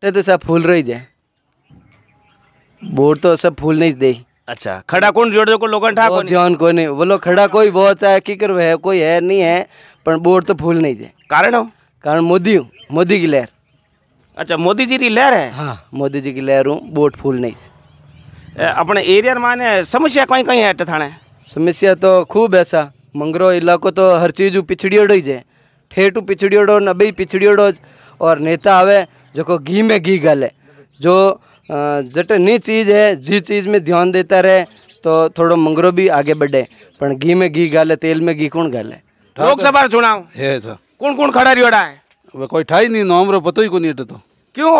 તે તો સા ફૂલ રહી જાય બોર તો સ ફૂલ નઈ જ દે અચ્છા ખડા કોણ જોડો કો લોકણ ઠાકો નઈ કો નઈ બોલો ખડા કોઈ બોત છે કી કરે કોઈ હે નઈ હે પણ બોર તો ફૂલ નઈ જાય કારણો કારણ મોદી મોદી ની લેર અચ્છા મોદીજી ની લેર હે હા મોદીજી ની લેર હું બોટ ફૂલ નઈ એ આપણે એરિયા માં ને સમસ્યા કઈ કઈ હે થાણે સમસ્યા તો ખૂબ એસા મંગરો ઈલાકો તો હર ચીજું પિછડીયોડે જ છે ઠેટુ પિછડીયોડો ને બઈ પિછડીયોડો જ ઓર નેતા આવે जो घी में घी गल है जो जटनी चीज़ है जी चीज़ में ध्यान देता रहे तो थोड़ो मंगरो भी आगे बढ़े पर घी में घी गल तेल में घी कौन गाले है लोकसभा चुनाव है सर कौन कौन खड़ा रियोड़ा है कोई ठाई नहीं नाम रो पतो ही कोनी एटे तो क्यों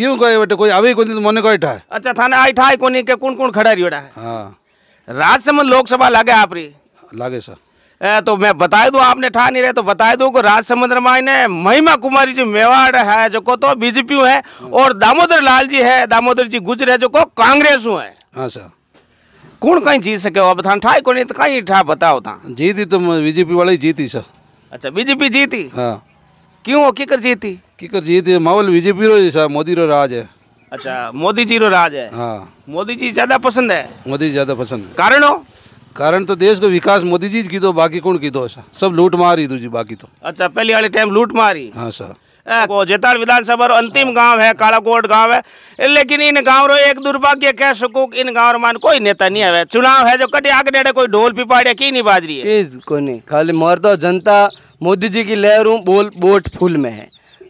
क्यों कहे बेटे कोई आवे कोनी तो मने कोई ठाए अच्छा थाने आई ठाए कोनी के कौन कौन खड़ा रियोड़ा है हां राजसमंद लोकसभा लागे आपरी लागे सर तो मैं बता दू आपने ठा नहीं रहे तो बता दू को राज समुद्र माई ने महिमा कुमारी जी मेवाड़ है जो को तो बीजेपी है और दामोदर लाल जी है दामोदर जी गुजर है जो को कांग्रेस है हाँ सर कौन कहीं जीत सके अब थान ठाई कोनी तो कहीं ठा बताओ था जीती तो बीजेपी वाली जीती सर अच्छा बीजेपी जीती हाँ क्यों किकर जीती किकर जीती माहौल बीजेपी रो सर मोदी रो राज है अच्छा मोदी जी रो राज है हाँ मोदी जी ज्यादा पसंद है मोदी ज्यादा पसंद कारण हो कारण तो देश को विकास मोदी जी की दो बाकी कौन की दो सब लूट मारी दूजी बाकी तो अच्छा पहले वाली टाइम लूट मारी हाँ सर वो जेताड़ विधानसभा अंतिम गांव है कालाकोट गांव है लेकिन इन गांव रो एक दुर्भाग्य कह सकू इन गांव रो मान कोई नेता नहीं है चुनाव है जो कटे आगे डेढ़े कोई ढोल पिपाड़िया की नहीं बाज रही है कोई नहीं खाली मर दो जनता मोदी जी की लहरू बोल बोट फूल में है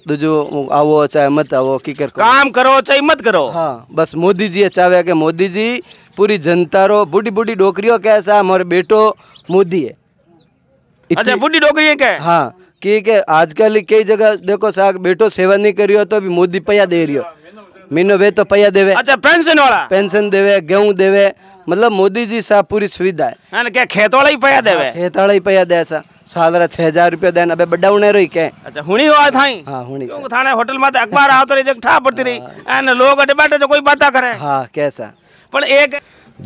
तो जो आवो चाहे मत आवो की कर काम करो चाहे मत करो हाँ बस मोदी जी चाहे के मोदी जी पूरी जनता रो बुढ़ी बुढ़ी डोकरियो कैसा हमारे बेटो मोदी है अच्छा बुढ़ी डोकरी है हाँ की के आजकल कई जगह देखो साहब बेटो सेवा नहीं करियो तो अभी मोदी पैया दे रही हो महीनो तो पैया देवे अच्छा पेंशन वाला पेंशन देवे गेहूँ देवे मतलब मोदी जी साहब पूरी सुविधा है हाँ, तो क्या खेत वाला ही पैया देवे हाँ, खेत वाला ही पैया दे सा साल रा 6000 रुपया देन अबे बड्डा उणे रोई के अच्छा हुणी होआ थाई हां हुणी क्यों थाने होटल माते अखबार तो रे जग ठा पड़ती रही हाँ। एन लोग अटे बैठे जो कोई बाता करे हां कैसा पण एक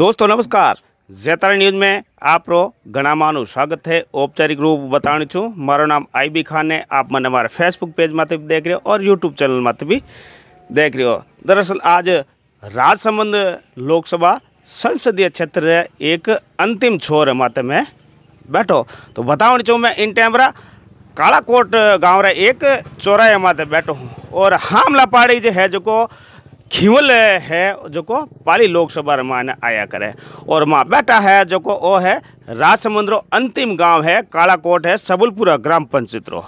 दोस्तों नमस्कार जैतारा न्यूज में आप रो घना मानु स्वागत જેતારા ન્યૂઝમાં આપરો ઘણામાંનું સ્વાગત છે ઔપચારિક રૂપ खान है आप નામ આઈબી फेसबुक पेज મને देख रहे हो और यूट्यूब चैनल યુટ્યુબ भी देख रहे हो दरअसल आज राजसमंद लोकसभा संसदीय क्षेत्र एक अंतिम छोर है माते में बैठो तो बताओ चाहू मैं इन टाइम रा कालाकोट गाँव रहा एक चौराहे माते बैठो हूँ और हामला पहाड़ी जो है जो को खिवल है जो को पाली लोकसभा में आया करे और माँ बैठा है जो को ओ है राजसमंद रो अंतिम गांव है कालाकोट है सबलपुरा ग्राम पंचायत रो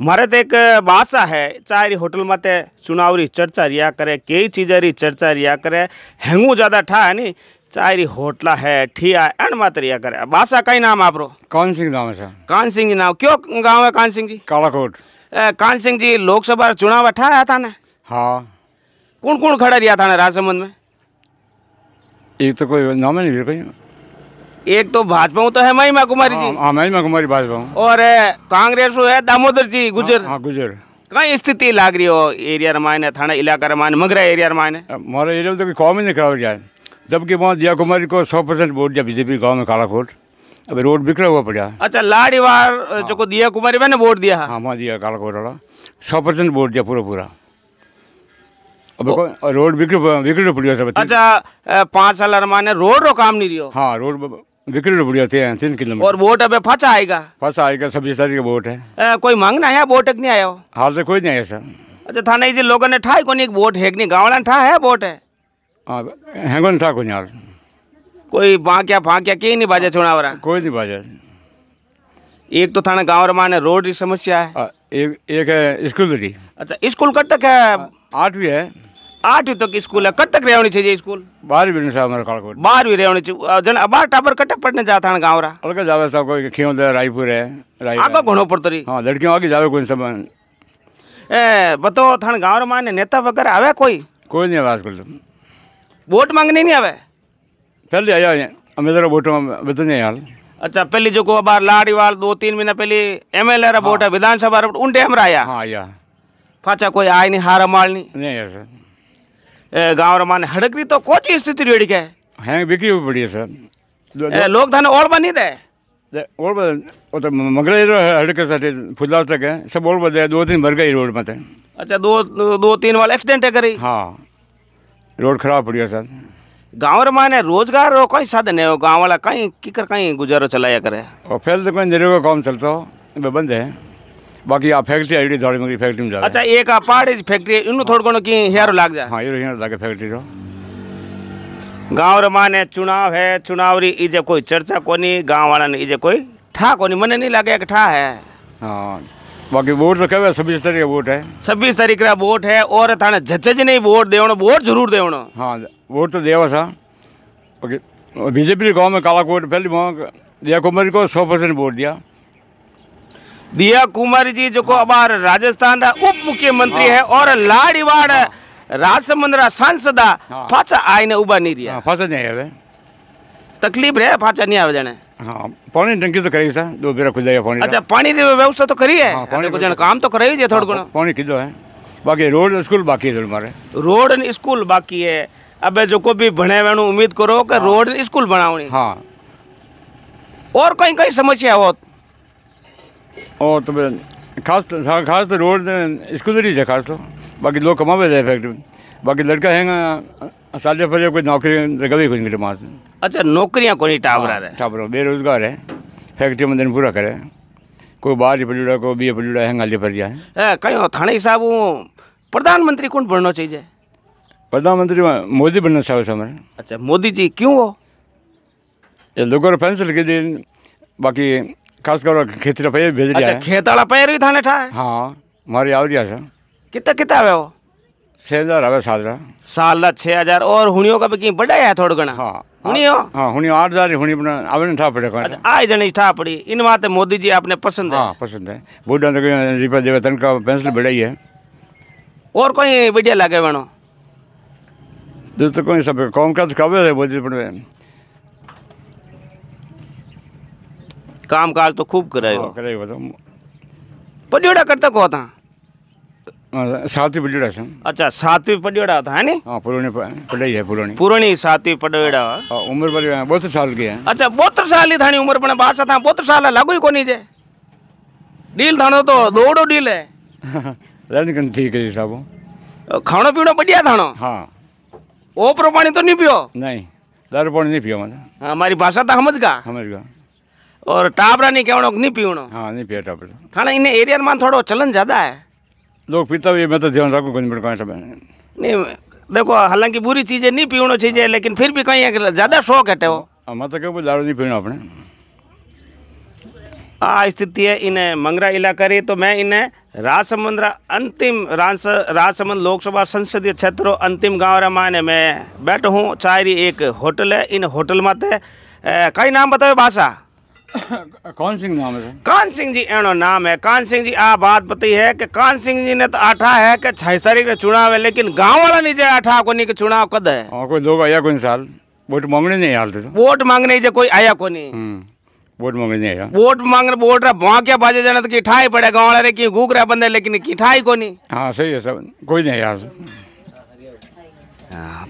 मारे तो ભારત એક ભાષા હે होटल રી चुनाव री चर्चा रिया करे कई કઈ री चर्चा रिया करे हेंगू ज़्यादा ठा है नी चाहे चारी होटला है ठिया है एंड मात रिया करे बासा कई नाम आप रो कान सिंह नाम है कान सिंह जी नाम क्यों गांव है कान सिंह जी कालाकोट कान सिंह जी लोकसभा चुनाव ठा आया था ना हाँ कौन कौन खड़ा रिया था ना राजसमंद में एक तो कोई नाम है नहीं कोई एक तो भाजपा तो है महिमा कुमारी जी हाँ, हाँ महिमा कुमारी भाजपा और कांग्रेस है दामोदर जी गुजर हाँ, हाँ गुजर कहीं स्थिति लाग रही हो एरिया रमायन थाना इलाका रमायन मगरा एरिया रमायन हमारा एरिया में तो कॉम ही नहीं खराब जाए जबकि वहाँ दिया कुमारी को सौ परसेंट वोट दिया बीजेपी गाँव में कालाकोट अभी रोड बिखरा हुआ पड़ा अच्छा लाड़ीवार हाँ। जो को दिया कुमारी मैंने वोट दिया हाँ वहाँ दिया कालाकोट वाला सौ परसेंट वोट दिया पूरा पूरा अब रोड बिखर बिखर पड़ी सब अच्छा पाँच साल रमाने रोड रो काम नहीं रही हो हाँ रोड बिक्री बुढ़िया थे तीन किलोमीटर और वोट अब फंसा आएगा फंसा आएगा सभी सारी का वोट है आ, कोई मांगना है वोट नहीं आया हो हाल से तो कोई नहीं आया सर अच्छा थाने जी लोगों ने ठाई नहीं वोट है नहीं गाँव ठा है वोट हाँ, है हेंगन था कोनी यार कोई बाँकिया फाँकिया कहीं नहीं बाजा चुनाव कोई नहीं बाजा एक तो थाना गाँव रमा ने रोड की समस्या है हाँ, एक एक है स्कूल अच्छा स्कूल कब तक है आठवीं है આઠ તક સ્કૂલ કટક રેવણી છે જે સ્કૂલ બાર બી છે અમારે કાળકોટ બાર બી રેવણી છે જણ બાર ટાબર કટક પડને જાથાણ ગાવરા અલગ જાવે સાહેબ કોઈ ખીઓ દે રાયપુર હે આગો ઘણો પડતરી હા લડકીઓ આગે જાવે કોઈ સમાન એ બતો થાણ ગાવર માં ને નેતા વગર આવે કોઈ કોઈ નહીં વાત કરતો वोट मांगने नहीं आवे पहले आया हमें जरा वोट बता नहीं हाल अच्छा पहले जो को बार लाड़ी वाल दो तीन महीना पहले एम एल ए वोट विधानसभा उन टाइम आया हाँ आया फाचा कोई आए नहीं हारा माल नहीं नहीं सर गाँव रमान हड़करी तो कोच स्थिति रेड़ी के हाँ, है बिकी भी बढ़िया सर लोग थाने और बनी दे और तो मगरा जो हड़क साथे फुला तक है सब और बदे दो तीन भर गई रोड में अच्छा दो दो तीन वाला एक्सीडेंट है करी हाँ रोड खराब पड़ी है सर गांव रे माने रोजगार रो कोई साधन है गांव वाला कहीं किकर कहीं गुजारो चलाया करे और फैल तो कहीं जरूर काम चलता हो बंद है बाकी factory ID factory ID factory में जा अच्छा एक આ પાડે फैक्ट्री એનું थोड़ कोनो की હેરો लाग जा हां હેરો હેરો लागे फैक्ट्री रो गांव रे माने चुनाव है चुनाव री इजे कोई चर्चा कोनी गांव वाला ने इजे कोई ठा कोनी मने नहीं लागे कि ठा है हां बाकी वोट तो कहे 26 तारीख वोट है 26 तारीख का वोट है और थाने झचज नहीं वोट देवनो वोट जरूर देवनो हां वोट तो देवा सा बाकी बीजेपी गांव में काला कोट पहली पहले देखो मेरे को 100% वोट दिया दिया कुमारी जी जो को अब राजस्थान रा उप मुख्यमंत्री है और लाड़ीवाड़ राजसमंद सांसद हाँ। पाचा आईने उबा नहीं रिया हाँ, पाचा नहीं आवे तकलीफ रहे पाचा नहीं आवे जाने हाँ पानी टंकी तो करी सा दो बेरा खुद पानी अच्छा पानी की व्यवस्था तो करी है हाँ, पानी को जन काम तो कराई है थोड़ा हाँ, घणो पानी किदो है बाकी रोड स्कूल बाकी है मारे रोड ने स्कूल बाकी है अबे जो को भी भणे वेणु उम्मीद करो कि रोड स्कूल बनावनी हाँ और कहीं कहीं समस्या होत और तो खास खास तो रोड स्कूल ही है खास तो बाकी लोग कमावे थे फैक्ट्री बाकी लड़का है साले फले कोई नौकरी गवे कुछ नहीं मास अच्छा नौकरियाँ कोई हाँ, टावरा है टावरा बेरोजगार है फैक्ट्री में दिन पूरा करे कोई बाहर ही पलूड़ा कोई बी ए पलूड़ा है गाली फरिया है कहीं थाने साहब प्रधानमंत्री कौन बनना चाहिए प्रधानमंत्री मोदी बनना चाहिए हमारे अच्छा मोदी जी क्यों हो ये लोगों ने फैसला के दिन बाकी खास कर खेती लपैया भेज रहा अच्छा खेत वाला पैर भी थाने ठा है हाँ मारी आवरी है कितना कितना आवे वो छः हज़ार आवे साल रहा साल ला छः हज़ार और हुनियों का भी बड़ा है थोड़ा घना हाँ हुनियो हाँ हुनियो आठ हज़ार हुनी बना आवे ना ठा पड़े अच्छा आई जने ठा पड़ी इन बात मोदी जी आपने पसंद है हाँ पसंद है बूढ़ा तो रिपा देवतन का पेंसिल बढ़ाई है और कोई बढ़िया लगे बनो दोस्तों कोई सब कॉम का तो कवे है मोदी કામકાજ તો ખૂબ કરાયો કરાયો હતો પડિયોડા કરતા કહો હતા સાતવી પડિયોડા છે અચ્છા સાતવી પડિયોડા હતા હે ને હા પુરાણી પડાઈ છે પુરાણી પુરાણી સાતવી પડિયોડા ઉંમર પર બોતેર સાલ ગયા અચ્છા બોતેર સાલ થાણી ઉંમર પણ બાસા થા બોતેર સાલ લાગુ કોની છે ડીલ થાણો તો દોડો ડીલ હે રણકન ઠીક છે સાબો ખાણો પીણો બડિયા થાણો હા ઓપરો પાણી તો નહીં પીઓ નહીં દારૂ પાણી નહીં પીઓ મને મારી ભાષા તો સમજ કા સમજ કા और टापरा नहीं कहो नहीं पीवण हाँ नहीं पिया टापरा थाना इन एरिया में थोड़ो चलन ज़्यादा है लोग पीता हुए मैं तो ध्यान रखूँ कुछ मिनट नहीं देखो हालांकि बुरी चीज़ें नहीं पीवनो चीज़ें लेकिन फिर भी कहीं ज़्यादा शौक है हो हमें तो, हाँ, तो कहूँ दारू नहीं पीना अपने आ स्थिति है इन्हें मंगरा इलाका रही तो मैं इन्हें राजसमंद अंतिम राजसमंद लोकसभा संसदीय क्षेत्र अंतिम गाँव रा माने मैं बैठो हूँ चायरी एक होटल है इन होटल में कई नाम बताओ भाषा कौन सिंह नाम है कान सिंह जी एनो नाम है कान सिंह जी आ बात बताई है कि कान सिंह जी ने तो आठा है कि छह तारीख का चुनाव है लेकिन गांव वाला नहीं जाए आठा को नहीं कि चुनाव कद है आ, हाँ, कोई लोग आया कोई साल वोट मांगने नहीं आते वोट मांगने जे कोई आया को नहीं हम्म, वोट मांगने नहीं आया वोट मांग वोट रहा वहाँ क्या बाजे जाना तो किठाई पड़े गाँव वाले की घूक रहे बंदे लेकिन किठाई को नहीं हाँ सही है सब कोई नहीं आया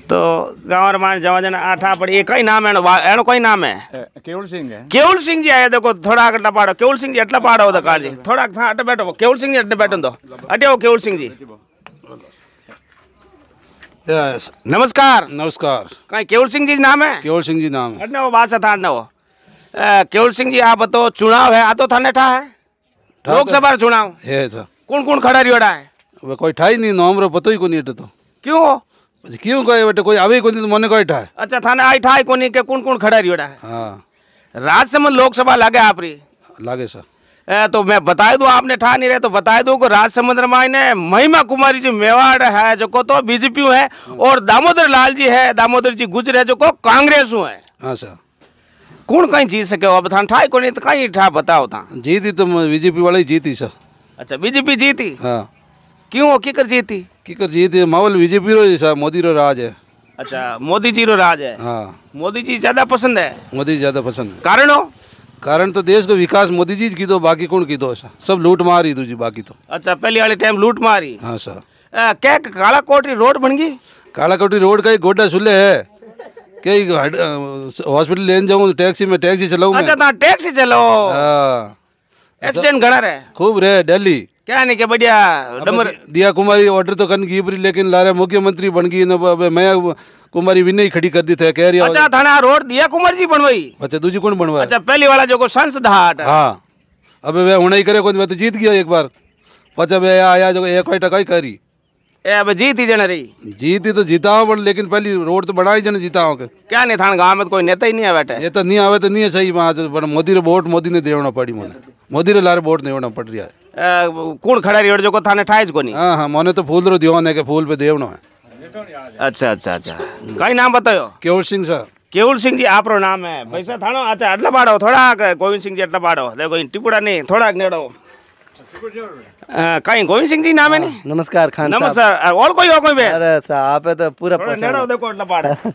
तो गांव मान जमा जना आठा पड़ी एक ही नाम है एनो कोई नाम है केवल सिंह है केवल सिंह जी आया देखो थोड़ा अगला पाड़ो केवल सिंह जी अटला पाड़ो तो कार जी थोड़ा था अट बैठो केवल सिंह जी अट बैठो दो अटे हो केवल सिंह जी यस नमस्कार नमस्कार कहीं केवल सिंह जी नाम है केवल सिंह जी नाम अटने वो बात था अटने वो केवल सिंह जी आप बताओ चुनाव है आ तो थाने ठा है लोकसभा चुनाव है सर कौन कौन खड़ा रियोड़ा है कोई ठाई नहीं नाम रो पतो ही को नहीं तो क्यों क्यों गए बेटे कोई आवे कोनी मने कहे ठा अच्छा थाने आई ठा कोनी के कौन कौन खड़ा रियोड़ा है हां राजसमंद लोकसभा लागे आपरी लागे सर ए, तो मैं बता दूं आपने ठा नहीं रहे तो बता दूं को राजसमंद रमाई ने महिमा कुमारी जी मेवाड़ है जो को तो बीजेपी है और दामोदर लाल जी है दामोदर जी गुजर है जो को कांग्रेस है हाँ सर कौन कहीं जीत सके अब था ठाई कोनी तो कहीं ठा बताओ था जीती तो बीजेपी वाले जीती सर अच्छा बीजेपी जीती हाँ क्यों की कर किकर जीत किकर जीत माहौल बीजेपी रो मोदी रो राज है अच्छा मोदी जी रो राज है हाँ मोदी जी ज्यादा पसंद है मोदी ज्यादा पसंद कारण हो कारण तो देश को विकास मोदी जी की दो बाकी कौन की दो ऐसा सब लूट मारी तुझी तो बाकी तो अच्छा पहले वाले टाइम लूट मारी हाँ सर क्या काला कोटरी रोड बन गई काला कोटरी रोड का एक गोड्डा सुले है कई हॉस्पिटल लेन जाऊँ टैक्सी में टैक्सी चलाऊँ अच्छा टैक्सी तो हाँ, चलाओ एक्सीडेंट हाँ। घड़ा रहे खूब रहे दिल्ली क्या नहीं क्या बढ़िया डमर दिया कुमारी ऑर्डर तो कन की पर लेकिन लारे मुख्यमंत्री बन गई ना अबे मैं कुमारी विनय खड़ी कर दी थे कह रही अच्छा थाना रोड दिया कुमार जी बनवाई अच्छा दूजी कौन बनवाई अच्छा पहली वाला जो को सांसद हाट हां हाँ। अबे वे होना ही करे कोई मैं तो जीत गया एक बार पचा वे आया जो एक कोई टकाई करी ए अब जीत ही जने रही जीत ही तो जीता हूं लेकिन पहली रोड तो बनाई जने जीता हूं क्या नहीं थाना गांव में तो कोई नेता ही नहीं आवे ये तो नहीं आवे तो नहीं है सही बात मोदी रे वोट मोदी ने देवना पड़ी मोदी रे लारे वोट देवना पड़ रही है कूण खड़ा रियो जो को थाने ठाए कोनी हां हां मोने तो फूल रो दियो ने के फूल पे देवणो है अच्छा अच्छा अच्छा काई नाम बतायो केवल सिंह सर કેવલ સિંહજી આપણો નામ હે પૈસા થાણો અચ્છા એટલા પાડો થોડાક ગોવિંદસિંહજી એટલા પાડો એટલે કોઈ ટીપુડા નહીં થોડાક નેડો કઈ ગોવિંદસિંહજી નામે નહીં નમસ્કાર ખાન નમસ્કાર ઓળ કોઈ કોઈ બે અરે સાહેબ આપે તો પૂરા નેડો દેખો એટલા પાડો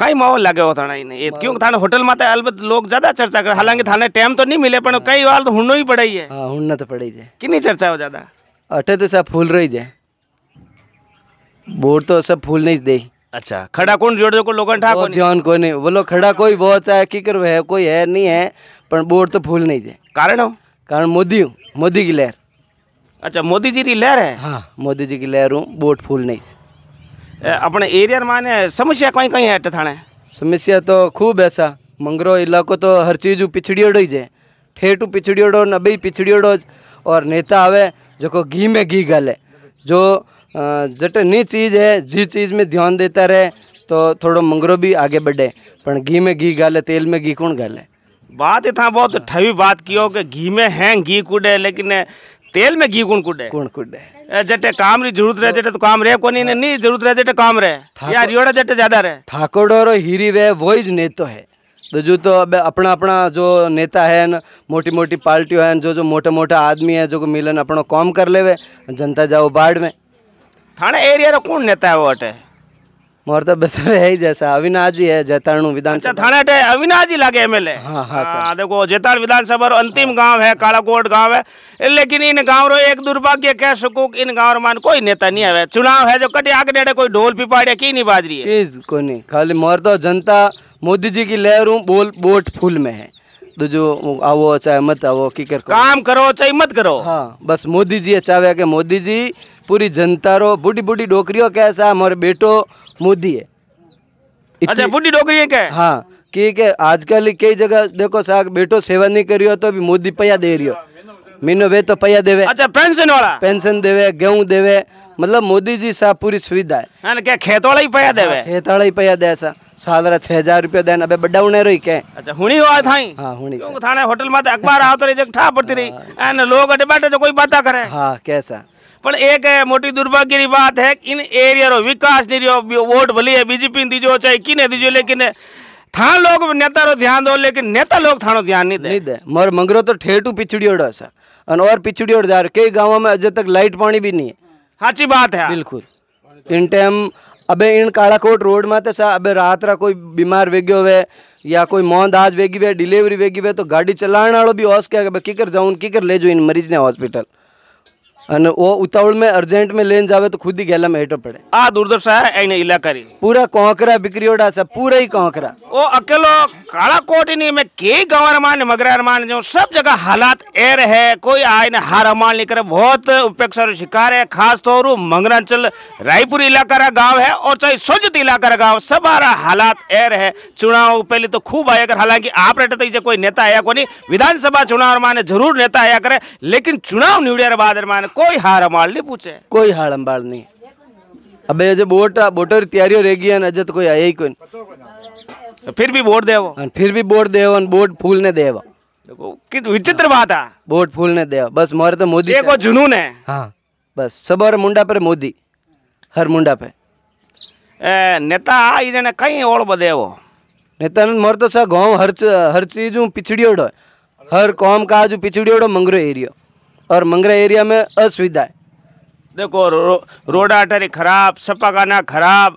કઈ માહોલ લાગ્યો થાણે એ ક્યું થાણે હોટલ માં અલબત્ત લોક જ્યાદા ચર્ચા કરે હાલાંકि થાને ટાઈમ તો નહીં મિલે પણ કઈ વાર તો હુણનો ही पड़े ही है हाँ हुड़ना तो पड़े ही है कितनी चर्चा हो ज्यादा अटे तो सब फूल रही जाए बोर्ड तो सब फूल नहीं दे अच्छा खड़ा कौन जोड़ जो को लोगन ठा कोनी ध्यान को नहीं बोलो खड़ा कोई बहुत है की करो है कोई है नहीं है पर बोर्ड तो फूल नहीं जाए कारण हो कारण मोदी हूँ मोदी की लहर अच्छा मोदी जी की लहर है हाँ मोदी जी की लहर हूँ बोर्ड फूल नहीं अपने एरिया माने समस्या कहीं कहीं है थाने समस्या तो खूब ऐसा मंगरो इलाको तो हर चीज पिछड़ी ही है ठेठू पिछड़ियोड़ो न पिछड़ी पिछड़ियोड़ो और नेता आवे जो घी में घी गाले जो जट नी चीज़ है जी चीज़ में ध्यान देता रहे तो थोड़ो मंगरो भी आगे बढ़े पर घी में घी गाले तेल में घी कौन गाले बात इतना बहुत ठवी बात की हो कि घी में है घी कूडे लेकिन तेल में घी कौन कूडे कौन कूडे जटे काम री जरूरत रहे जटे तो काम रहे कोनी ने नहीं जरूरत रहे जटे काम रहे यार योड़ा जटे ज्यादा रहे ठाकोडोरो हीरी वे वही नेतो है तो जो तो अब अपना अपना जो नेता है न मोटी मोटी पार्टियों है जो जो मोटा मोटा आदमी है जो को मिलन अपनो काम कर लेवे जनता जाओ बाढ़ में थाने एरिया रो कौन नेता है वो अटे मोर तो बस यही ही जैसा अविनाश जी है जैतारणु विधानसभा अच्छा थाना टे अविनाश जी लागे एमएलए हाँ हाँ देखो जैतार विधानसभा अंतिम गांव है कालाकोट गांव है लेकिन इन गांव रो एक दुर्भाग्य कह सकूँ इन गांव रो मान कोई नेता नहीं है चुनाव है जो कटे आगे कोई ढोल पिपाड़िया की नहीं बाज रही है खाली मोर तो जनता मोदी जी की लहरों बोल वोट फूल में है तो जो आवो चाहे मत आवो की कर काम करो चाहे मत करो हाँ बस मोदी जी चाहे के मोदी जी पूरी जनता रो बुढ़ी बुढ़ी डोकरियों कैसा हमारे बेटो मोदी है अच्छा बुढ़ी डोकरी है क्या हाँ की के आजकल कई जगह देखो साहब बेटो सेवा नहीं कर रही हो तो अभी मोदी पैया दे रही हो महीनों वे तो पैया देवे अच्छा पेंशन वाला पेंशन देवे गेहूँ देवे मतलब मोदी जी सा पूरी सुविधा है हाँ, क्या खेत वाला ही पैया देवे हाँ, खेत वाला ही पैया दे सा साल रहा छह हजार रुपया देन अबे बड्डा उन्हें रोई के अच्छा हुनी हुआ था ही हाँ हुनी क्यों थाने होटल में अखबार आवतो रे जग ठा पड़ती रही हाँ। एंड लोग अटे बैठे जो कोई बाता करे हाँ कैसा पर एक પણ એક મોટી દુર્ભાગ્યની વાત હે ઇન એરિયાનો વિકાસ નહીં वोट भली है बीजेपी दीजो चाहे किने दीजो लेकिन था लोग नेता रो ध्यान दो लेकिन नेता लोग थानो ध्यान नहीं दे नहीं दे मोर मंगरो तो ठेठू ओड़ा सर और, और पिछड़ी ओड़ जा कई गाँव में अजय तक लाइट पानी भी नहीं है हाची बात है बिल्कुल इन टाइम अबे इन कालाकोट रोड में तो सर अबे रात रा कोई बीमार वेग्यो हुए या कोई मौन आज वेगी हुए डिलीवरी वेगी हुए तो गाड़ी चलाने वालों भी होश कि कर जाऊँ जाऊन कर ले जो इन मरीज ने हॉस्पिटल અને ઓ ઉતાવળ મે અર્જન્ટ મે લેન જાવે તો ખુદ ઈ ગેલા મે હેટો પડે આ દૂર દૂર સા એને ઈલાકા રે પૂરા કોકરા बिकरियोडा सब પૂરા ઈ કોકરા ઓ અકેલો कालाकोटनी में के गंवर मगरार मान जो सब जगह हालात एर है कोई आयन हार मान लेकर बहुत उपेक्षा शिकार है खास तौर मंगरांचल रायपुर इलाका का गांव है और चाहे सोजत इलाका का गांव सबारा हालात एर है चुनाव पहले तो खूब आया कर हालांकि आप रहते तो कोई नेता आया को नहीं विधानसभा चुनाव माने जरूर नेता आया करे लेकिन चुनाव निवड़े बाद माने कोई हार माल नहीं पूछे कोई हार माल नहीं अबे जो बोट बोट री तैयारियों रह गई है अजय तो कोई आया ही कोई तो फिर भी बोट देवो हाँ, फिर भी बोट देवो बोट फूल ने देवो देखो विचित्र बात है बोट फूल ने देवो बस मोरे तो मोदी देखो जुनून है हाँ बस सब और मुंडा पर मोदी हर मुंडा पे ए, नेता आई जने कई और बदेवो नेता ने मोर तो सा गांव हर हर चीज पिछड़ियोड़ो हर काम काज जो पिछड़ियोड़ो मंगरो एरिया और मंगरे एरिया में असुविधा है देखो रो, रोड आटारी खराब सपाखाना खराब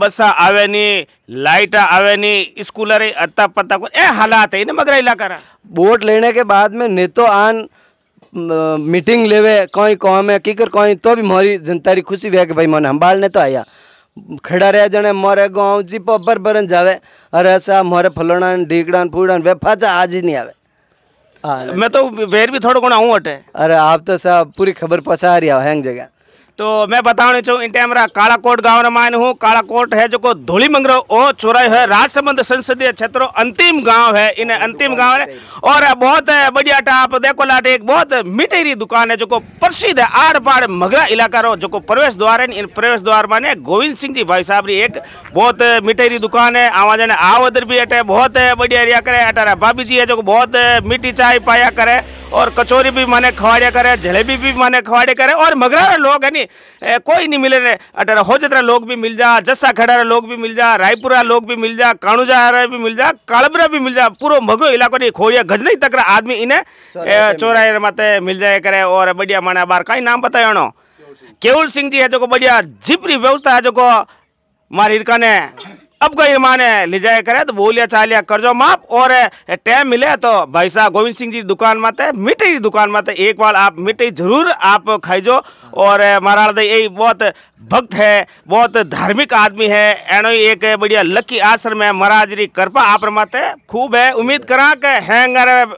बसा आवे नहीं लाइट आवे नहीं स्कूलर अत्ता पत्ता को ए हालात है ना मगरा इलाका रहा वोट लेने के बाद में नहीं तो आन मीटिंग लेवे कोई कॉम है कीकर कोई तो भी मोरी जनता री खुशी हुआ कि भाई मैंने हम्बाल ने तो आया खड़ा रह जाने मोरे गाँव जी पर बरन जावे अरे ऐसा मोरे फलोड़ा डीकड़ा फूड़ा वे फाजा आज ही नहीं आवे हाँ मैं तो वेर भी थोड़ा गुणा हूँ अटे अरे आप तो साहब पूरी खबर पसार रहा है जगह તો મેં બતાવણી છું ઇન ટાઈમરા કાળાકોટ ગામના માન हूँ कालाकोट है जो को धोली मंगर ओ चौराहे है राजसमंद संसदीय क्षेत्र अंतिम गांव है इन अंतिम गांव है और बहुत बढ़िया टाप देखो लाटे एक बहुत मिटेरी दुकान है जो को प्रसिद्ध है आड़ पाड़ मगरा इलाका रो जो को प्रवेश द्वार है इन प्रवेश द्वार माने गोविंद सिंह जी भाई साहब री एक बहुत मिटेरी दुकान है आवाज आवदर भी अटे बहुत बढ़िया एरिया करे अटारा भाभी जी है जो बहुत मीठी चाय पाया करे और कचौरी भी माने खवाड़े करे जलेबी भी माने खवाड़े करे और मगरा लोग है नी कोई नहीं मिले अटर होजतरा लोग भी मिल जा जस्सा खड़ा लोग भी मिल जा रायपुरा लोग भी मिल जा काणुजा भी मिल जा कालबरा भी मिल जा पूरा मगरो इलाकों ने खोरिया गजनई तक आदमी इन्हें चौराहे माते मिल जाए करे और बढ़िया माने बार का नाम बताया नो केवल सिंह जी है जो बढ़िया जिपरी व्यवस्था है जो मार हिरका ने अब गई माने ले जाया करे तो बोलिया चालिया कर जाओ माप और टाइम मिले तो भाई साहब गोविंद सिंह जी दुकान माते मिठाई दुकान माते एक बार आप मिठाई जरूर आप खाइजो और महाराज यही बहुत भक्त है बहुत धार्मिक आदमी है एनो एक बढ़िया लकी आश्रम है महाराज री कृपा आप माते खूब है उम्मीद करा के हैंगर